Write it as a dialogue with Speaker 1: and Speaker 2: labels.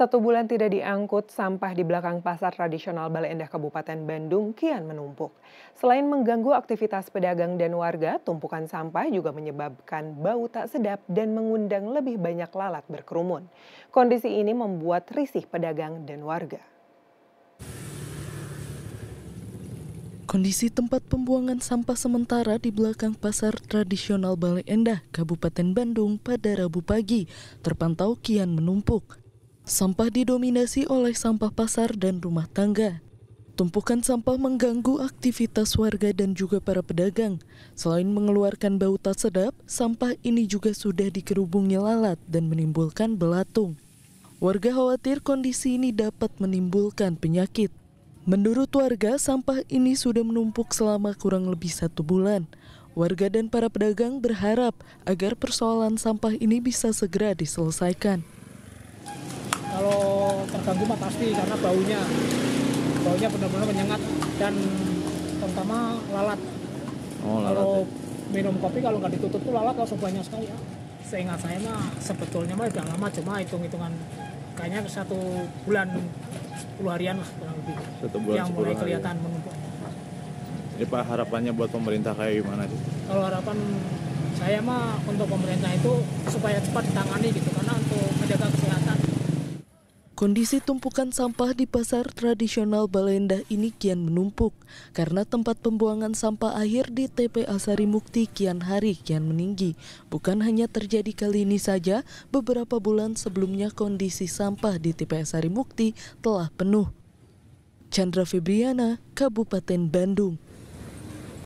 Speaker 1: Satu bulan tidak diangkut, sampah di belakang pasar tradisional Bale Endah Kabupaten Bandung kian menumpuk. Selain mengganggu aktivitas pedagang dan warga, tumpukan sampah juga menyebabkan bau tak sedap dan mengundang lebih banyak lalat berkerumun. Kondisi ini membuat risih pedagang dan warga.
Speaker 2: Kondisi tempat pembuangan sampah sementara di belakang pasar tradisional Bale Endah, Kabupaten Bandung pada Rabu pagi terpantau kian menumpuk. Sampah didominasi oleh sampah pasar dan rumah tangga. Tumpukan sampah mengganggu aktivitas warga dan juga para pedagang. Selain mengeluarkan bau tak sedap, sampah ini juga sudah dikerubungi lalat dan menimbulkan belatung. Warga khawatir kondisi ini dapat menimbulkan penyakit. Menurut warga, sampah ini sudah menumpuk selama kurang lebih satu bulan. Warga dan para pedagang berharap agar persoalan sampah ini bisa segera diselesaikan
Speaker 3: terganggu mah pasti karena baunya baunya benar-benar menyengat dan terutama lalat. Oh, lalat. Kalau ya. minum kopi kalau nggak ditutup tuh lalat langsung banyak sekali ya. Seingat saya mah sebetulnya mah udah lama cuma hitung-hitungan kayaknya satu bulan 10 harian lah kurang lebih. Satu bulan yang mulai kelihatan menumpuk. Jadi Pak harapannya buat pemerintah kayak gimana sih? Kalau harapan saya mah untuk pemerintah itu supaya cepat ditangani gitu karena
Speaker 2: Kondisi tumpukan sampah di pasar tradisional Balendah ini kian menumpuk karena tempat pembuangan sampah akhir di TPA Mukti kian hari kian meninggi. Bukan hanya terjadi kali ini saja, beberapa bulan sebelumnya kondisi sampah di TPA Mukti telah penuh. Chandra Febriana, Kabupaten Bandung.